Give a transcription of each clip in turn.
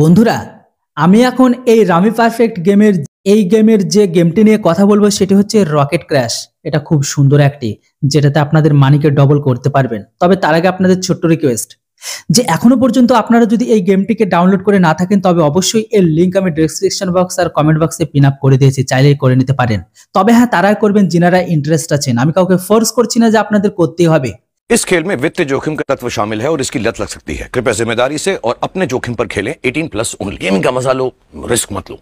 বন্ধুরা আমি এখন এই রামি পারফেক্ট গেমের এই গেমের যে গেমটি নিয়ে কথা বলবো সেটি হচ্ছে রকেট ক্র্যাশ এটা খুব সুন্দর একটি যেটাতে আপনাদের মানিকে ডবল করতে পারবেন তবে তার আগে আপনাদের ছোট্ট রিকোয়েস্ট যে এখনো পর্যন্ত আপনারা যদি এই গেমটিকে ডাউনলোড করে না থাকেন তবে অবশ্যই এর লিঙ্ক আমি ডিসক্রিপশন বক্স আর কমেন্ট বক্সে পিন আপ করে দিয়েছি চাইলেই করে নিতে পারেন তবে হ্যাঁ তারাই করবেন যিনারা ইন্টারেস্ট আছেন আমি কাউকে ফোর্স করছি না যে আপনাদের করতেই হবে इस खेल में वित्तीय जोखिम का तत्व शामिल है और इसकी लत लग सकती है कृपया जिम्मेदारी से और अपने जोखिम पर खेलें 18 प्लस ओनली गेमिंग का मजा लो रिस्क मत लो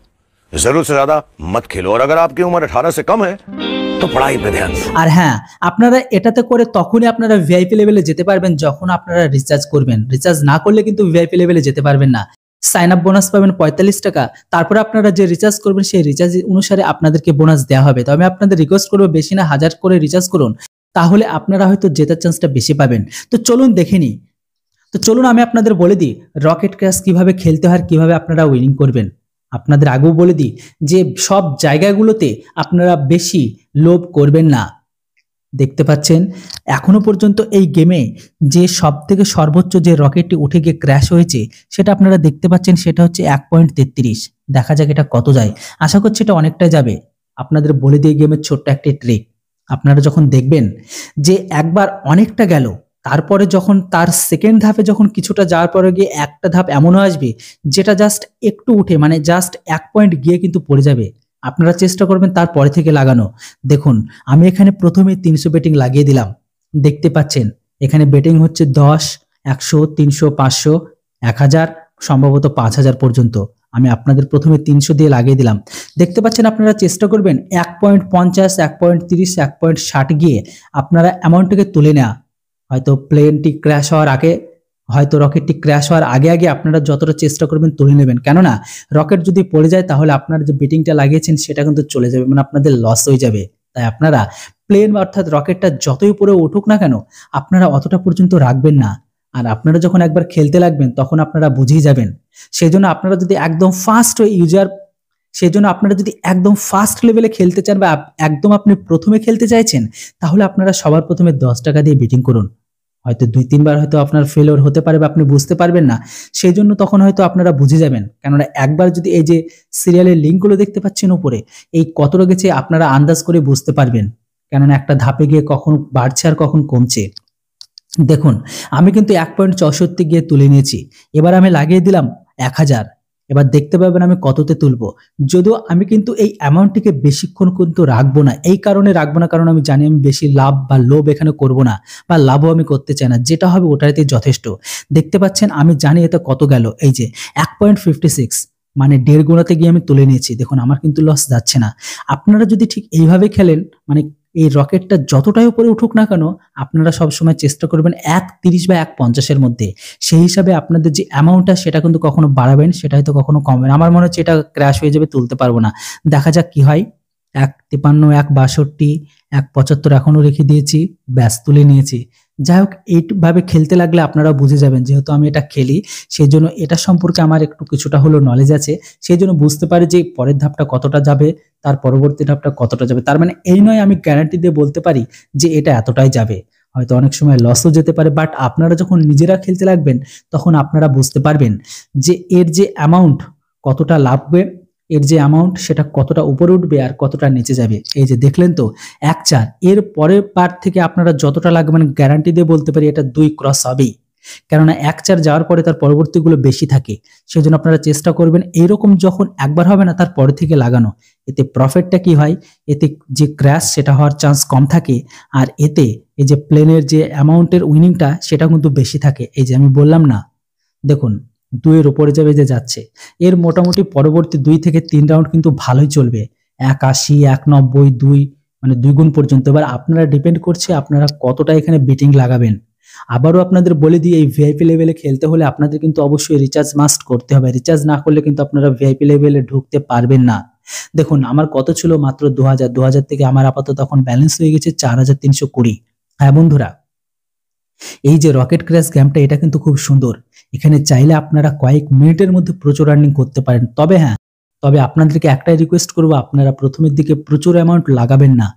जरूर से ज्यादा मत खेलो और अगर आपकी उम्र 18 से कम है তো পড়াই ধ্যান আর হ্যাঁ আপনারা এটাতে করে তখনই আপনারা ভিআইপি লেভেলে যেতে পারবেন যখন আপনারা রিচার্জ করবেন রিচার্জ না করলে কিন্তু ভিআইপি লেভেলে যেতে পারবেন না সাইন আপ বোনাস পাবেন পঁয়তাল্লিশ টাকা তারপরে আপনারা যে রিচার্জ করবেন সেই রিচার্জ অনুসারে আপনাদেরকে বোনাস দেওয়া হবে তবে আপনাদের রিকোয়েস্ট করবো বেশি না হাজার করে রিচার্জ করুন তাহলে আপনারা হয়তো জেতার চান্সটা বেশি পাবেন তো চলুন দেখে নিই তো চলুন আমি আপনাদের বলে দিই রকেট ক্র্যাশ কিভাবে খেলতে হয় আর কীভাবে আপনারা উইনিং করবেন আপনাদের আগেও বলে দিই যে সব জায়গাগুলোতে আপনারা বেশি লোভ করবেন না দেখতে পাচ্ছেন এখনো পর্যন্ত এই গেমে যে সব থেকে সর্বোচ্চ যে রকেটটি উঠে গিয়ে ক্র্যাশ হয়েছে সেটা আপনারা দেখতে পাচ্ছেন সেটা হচ্ছে এক পয়েন্ট তেত্রিশ দেখা যাক এটা কত যায় আশা করছি এটা অনেকটাই যাবে আপনাদের বলে দিয়ে গেমের ছোট্ট একটি ট্রিক আপনারা যখন দেখবেন যে একবার অনেকটা গেল তারপরে যখন তার সেকেন্ড ধাপে যখন কিছুটা যাওয়ার পরে গিয়ে একটা ধাপ এমনও আসবে যেটা জাস্ট একটু উঠে মানে জাস্ট এক পয়েন্ট গিয়ে কিন্তু পড়ে যাবে আপনারা চেষ্টা করবেন তারপরে থেকে লাগানো দেখুন আমি এখানে প্রথমে তিনশো বেটিং লাগিয়ে দিলাম দেখতে পাচ্ছেন এখানে বেটিং হচ্ছে দশ একশো তিনশো পাঁচশো এক হাজার সম্ভবত পাঁচ হাজার পর্যন্ত আমি আপনাদের প্রথমে তিনশো দিয়ে লাগিয়ে দিলাম দেখতে পাচ্ছেন আপনারা চেষ্টা করবেন এক পয়েন্ট পঞ্চাশ এক পয়েন্ট তিরিশ এক পয়েন্ট ষাট গিয়ে আপনারা অ্যামাউন্টটাকে তুলে নেওয়া হয়তো প্লেনটি ক্র্যাশ হওয়ার আগে হয়তো রকেটটি ক্র্যাশ হওয়ার আগে আগে আপনারা যতটা চেষ্টা করবেন তুলে নেবেন কেননা রকেট যদি পড়ে যায় তাহলে আপনার যে বেটিংটা লাগিয়েছেন সেটা কিন্তু চলে যাবে মানে আপনাদের লস হয়ে যাবে তাই আপনারা প্লেন অর্থাৎ রকেটটা যতই উপরে উঠুক না কেন আপনারা অতটা পর্যন্ত রাখবেন না আর আপনারা যখন একবার খেলতে লাগবেন তখন আপনারা বুঝেই যাবেন সেই জন্য আপনারা যদি একদম ফার্স্ট ইউজার সেই জন্য আপনারা যদি একদম ফার্স্ট লেভেলে খেলতে চান বা একদম আপনি প্রথমে খেলতে চাইছেন তাহলে আপনারা সবার প্রথমে দশ টাকা দিয়ে বিটিং করুন হয়তো দুই তিনবার হয়তো আপনার ফেলোর হতে পারে বা আপনি বুঝতে পারবেন না সেই জন্য তখন হয়তো আপনারা বুঝে যাবেন কেননা একবার যদি এই যে সিরিয়ালের লিঙ্কগুলো দেখতে পাচ্ছেন উপরে এই কত গেছে আপনারা আন্দাজ করে বুঝতে পারবেন কেননা একটা ধাপে গিয়ে কখন বাড়ছে আর কখন কমছে দেখুন আমি কিন্তু এক পয়েন্ট চৌষট্টি গিয়ে তুলে নিয়েছি এবার আমি লাগিয়ে দিলাম এক হাজার এবার দেখতে পাবেন আমি কততে তুলব যদিও আমি কিন্তু এই অ্যামাউন্টটিকে বেশিক্ষণ কিন্তু রাখবো না এই কারণে রাখবো না কারণ আমি জানি আমি বেশি লাভ বা লোভ এখানে করব না বা লাভও আমি করতে চাই না যেটা হবে ওটাতে যথেষ্ট দেখতে পাচ্ছেন আমি জানি এটা কত গেল এই যে এক পয়েন্ট ফিফটি সিক্স মানে দেড় গোড়াতে গিয়ে আমি তুলে নিয়েছি দেখুন আমার কিন্তু লস যাচ্ছে না আপনারা যদি ঠিক এইভাবে খেলেন মানে এই রকেটটা যতটাই উপরে উঠুক না কেন আপনারা সবসময় চেষ্টা করবেন এক তিরিশ বা এক পঞ্চাশের মধ্যে সেই হিসাবে আপনাদের যে অ্যামাউন্টটা সেটা কিন্তু কখনো বাড়াবেন সেটা হয়তো কখনো না আমার মনে হচ্ছে এটা ক্র্যাশ হয়ে যাবে তুলতে পারবো না দেখা যাক কি হয় এক তিপান্ন এক বাষট্টি এক পঁচাত্তর এখনও রেখে দিয়েছি ব্যাস তুলে নিয়েছি যাই হোক এইভাবে খেলতে লাগলে আপনারা বুঝে যাবেন যেহেতু আমি এটা খেলি সেই জন্য এটা সম্পর্কে আমার একটু কিছুটা হলো নলেজ আছে সেই জন্য বুঝতে পারি যে পরের ধাপটা কতটা যাবে তার পরবর্তী ধাপটা কতটা যাবে তার মানে এই নয় আমি গ্যারান্টি দিয়ে বলতে পারি যে এটা এতটাই যাবে হয়তো অনেক সময় লসও যেতে পারে বাট আপনারা যখন নিজেরা খেলতে লাগবেন তখন আপনারা বুঝতে পারবেন যে এর যে অ্যামাউন্ট কতটা লাভবে এর যে অ্যামাউন্ট সেটা কতটা উপরে উঠবে আর কতটা নিচে যাবে এই যে দেখলেন তো এক চার এর পরের পার্ট থেকে আপনারা যতটা লাগবেন গ্যারান্টি মানে দিয়ে বলতে পারি এটা দুই ক্রস হবেই কেননা এক চার যাওয়ার পরে তার পরবর্তীগুলো বেশি থাকে সেই জন্য আপনারা চেষ্টা করবেন এইরকম যখন একবার হবে না তার পরে থেকে লাগানো এতে প্রফিটটা কি হয় এতে যে ক্র্যাশ সেটা হওয়ার চান্স কম থাকে আর এতে এই যে প্লেনের যে অ্যামাউন্টের উইনিংটা সেটা কিন্তু বেশি থাকে এই যে আমি বললাম না দেখুন দুইয়ের উপরে যাবে যে যাচ্ছে এর মোটামুটি পরবর্তী দুই থেকে তিন রাউন্ড কিন্তু ভালোই চলবে একাশি এক নব্বই দুই মানে দুই গুণ পর্যন্ত এবার আপনারা ডিপেন্ড করছে আপনারা কতটা এখানে বেটিং লাগাবেন আবারও আপনাদের বলে দিই এই ভিআইপি লেভেলে খেলতে হলে আপনাদের কিন্তু অবশ্যই রিচার্জ মাস্ট করতে হবে রিচার্জ না করলে কিন্তু আপনারা ভিআইপি লেভেলে ঢুকতে পারবেন না দেখুন আমার কত ছিল মাত্র দু হাজার দু হাজার থেকে আমার আপাতত তখন ব্যালেন্স হয়ে গেছে চার হাজার তিনশো কুড়ি হ্যাঁ বন্ধুরা এই যে রকেট ক্র্যাশ গেমটা এটা কিন্তু খুব সুন্দর এখানে চাইলে আপনারা কয়েক মিনিটের মধ্যে প্রচুর আর্নিং করতে পারেন তবে হ্যাঁ তবে আপনাদেরকে একটাই রিকোয়েস্ট করব আপনারা প্রথমের দিকে প্রচুর অ্যামাউন্ট লাগাবেন না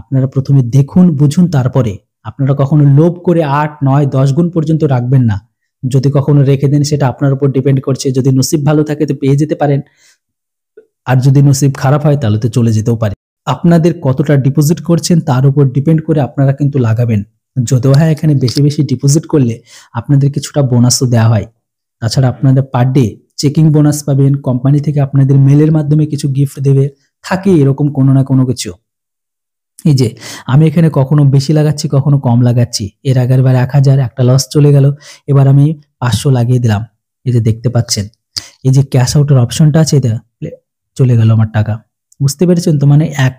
আপনারা প্রথমে দেখুন বুঝুন তারপরে আপনারা কখনো লোভ করে আট নয় দশ গুণ পর্যন্ত রাখবেন না যদি কখনো রেখে দেন সেটা আপনার উপর ডিপেন্ড করছে যদি নসিব ভালো থাকে তো পেয়ে যেতে পারেন আর যদি নসিব খারাপ হয় তাহলে তো চলে যেতেও পারে আপনাদের কতটা ডিপোজিট করছেন তার উপর ডিপেন্ড করে আপনারা কিন্তু লাগাবেন যদিও হ্যাঁ এখানে বেশি বেশি ডিপোজিট করলে আপনাদের কিছুটা বোনাসও দেওয়া হয় তাছাড়া আপনাদের পার ডে চেকিং বোনাস পাবেন কোম্পানি থেকে আপনাদের মেলের মাধ্যমে কিছু গিফট দেবে থাকে এরকম কোনো না কোনো কিছু এই যে আমি এখানে কখনো বেশি লাগাচ্ছি কখনো কম লাগাচ্ছি এর আগের বার এক হাজার একটা লস চলে গেল এবার আমি পাঁচশো লাগিয়ে দিলাম এই যে দেখতে পাচ্ছেন এই যে ক্যাশ আউটের অপশনটা আছে এটা চলে গেল আমার টাকা বুঝতে পেরেছেন তো মানে এক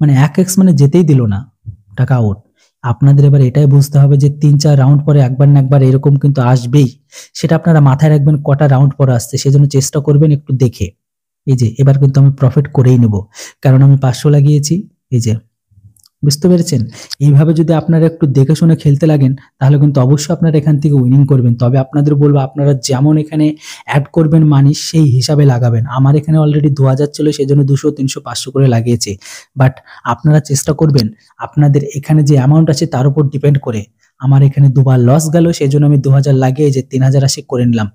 মানে এক এক্স মানে যেতেই দিল না টাকা আউট আপনাদের এবার এটাই বুঝতে হবে যে তিন চার রাউন্ড পরে একবার না একবার এরকম কিন্তু আসবেই সেটা আপনারা মাথায় রাখবেন কটা রাউন্ড পরে আসছে সেজন্য চেষ্টা করবেন একটু দেখে এই যে এবার কিন্তু আমি প্রফিট করেই নেব কারণ আমি পাঁচশো লাগিয়েছি এই যে বুঝতে পেরেছেন এইভাবে যদি আপনারা একটু দেখে শুনে খেলতে লাগেন তাহলে কিন্তু অবশ্যই আপনারা এখান থেকে উইনিং করবেন তবে আপনাদের বলবো আপনারা যেমন এখানে অ্যাড করবেন মানি সেই হিসাবে লাগাবেন আমার এখানে অলরেডি দু হাজার ছিল সেই জন্য দুশো তিনশো পাঁচশো করে লাগিয়েছে বাট আপনারা চেষ্টা করবেন আপনাদের এখানে যে অ্যামাউন্ট আছে তার উপর ডিপেন্ড করে আমার এখানে দুবার লস গেল সেই জন্য আমি দু হাজার লাগিয়ে যে তিন হাজার আশি করে নিলাম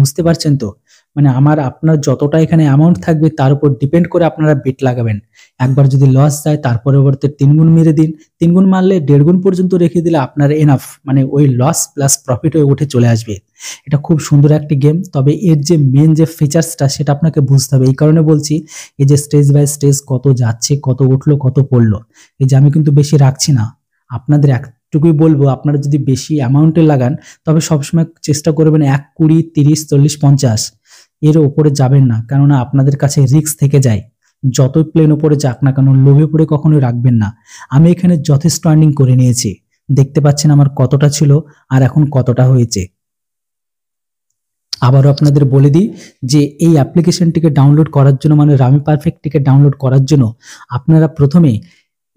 বুঝতে পারছেন তো মানে আমার আপনার যতটা এখানে অ্যামাউন্ট থাকবে তার উপর ডিপেন্ড করে আপনারা বেট লাগাবেন একবার যদি লস যায় তার পরবর্তী তিনগুণ মেরে দিন তিনগুণ মারলে দেড়গুণ পর্যন্ত রেখে দিলে আপনার এনাফ মানে ওই লস প্লাস প্রফিট হয়ে উঠে চলে আসবে এটা খুব সুন্দর একটি গেম তবে এর যে মেন যে ফিচার্সটা সেটা আপনাকে বুঝতে হবে এই কারণে বলছি এই যে স্টেজ বাই স্টেজ কত যাচ্ছে কত উঠলো কত পড়লো এই যে আমি কিন্তু বেশি রাখছি না আপনাদের এক টুকুই বলবো আপনারা যদি বেশি অ্যামাউন্টে লাগান তবে সবসময় চেষ্টা করবেন এক কুড়ি তিরিশ চল্লিশ পঞ্চাশ এর ওপরে যাবেন না কেননা আপনাদের কাছে রিক্স থেকে যায় যত প্লেন ওপরে যাক না কেন লোভে পড়ে কখনোই রাখবেন না আমি এখানে যথেষ্ট আর্নিং করে নিয়েছি দেখতে পাচ্ছেন আমার কতটা ছিল আর এখন কতটা হয়েছে আবারও আপনাদের বলে দিই যে এই অ্যাপ্লিকেশনটিকে ডাউনলোড করার জন্য মানে রামি পারফেক্টটিকে ডাউনলোড করার জন্য আপনারা প্রথমে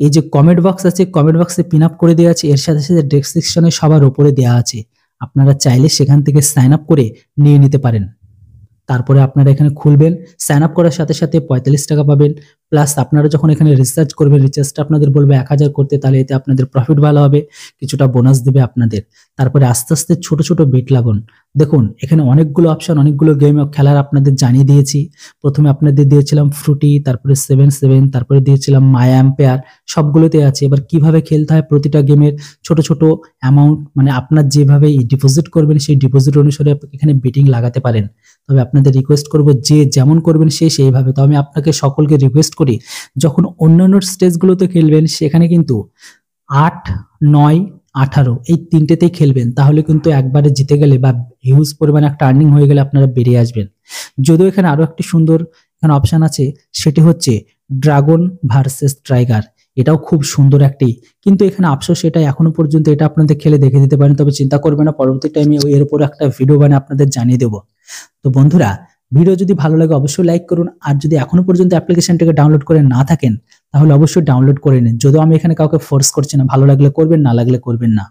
এই যে কমেন্ট বক্স আছে কমেন্ট বক্সে পিন আপ করে দেওয়া আছে এর সাথে সাথে ডেসক্রিপশনে সবার ওপরে দেওয়া আছে আপনারা চাইলে সেখান থেকে সাইন আপ করে নিয়ে নিতে পারেন তারপরে আপনারা এখানে খুলবেন সাইন আপ করার সাথে সাথে পঁয়তাল্লিশ টাকা পাবেন প্লাস আপনারা যখন এখানে রিচার্জ করবেন রিচার্জটা আপনাদের বলবে এক হাজার করতে তাহলে এতে আপনাদের প্রফিট ভালো হবে কিছুটা বোনাস দেবে আপনাদের তারপরে আস্তে আস্তে ছোট ছোট বিট লাগুন দেখুন এখানে অনেকগুলো অপশান অনেকগুলো গেম খেলার আপনাদের জানিয়ে দিয়েছি প্রথমে আপনাদের দিয়েছিলাম ফ্রুটি তারপরে সেভেন সেভেন তারপরে দিয়েছিলাম মায়া অ্যাম্পেয়ার সবগুলোতে আছে এবার কিভাবে খেলতে হয় প্রতিটা গেমের ছোট ছোট অ্যামাউন্ট মানে আপনার যেভাবে ডিপোজিট করবেন সেই ডিপোজিট অনুসারে এখানে বেটিং লাগাতে পারেন তবে আপনাদের রিকোয়েস্ট করব যে যেমন করবেন সে সেইভাবে তো আমি আপনাকে সকলকে রিকোয়েস্ট করি যখন অন্যান্য স্টেজগুলোতে খেলবেন সেখানে কিন্তু আট নয় আঠারো এই তিনটেতেই খেলবেন তাহলে কিন্তু একবারে জিতে গেলে বা হিউজ পরিমাণে একটা আর্নিং হয়ে গেলে আপনারা বেরিয়ে আসবেন যদিও এখানে আরও একটি সুন্দর এখানে অপশান আছে সেটি হচ্ছে ড্রাগন ভার্সেস ট্রাইগার এটাও খুব সুন্দর একটি কিন্তু এখানে আফসোস এটা এখনো পর্যন্ত এটা আপনাদের খেলে দেখে দিতে পারেন তবে চিন্তা করবে না পরবর্তী টাইমে এর উপর একটা ভিডিও বানিয়ে আপনাদের জানিয়ে দেব তো বন্ধুরা ভিডিও যদি ভালো লাগে অবশ্যই লাইক করুন আর যদি এখনো পর্যন্ত অ্যাপ্লিকেশনটাকে ডাউনলোড করে না থাকেন তাহলে অবশ্যই ডাউনলোড করে নিন যদিও আমি এখানে কাউকে ফোর্স করছি না ভালো লাগলে করবেন না লাগলে করবেন না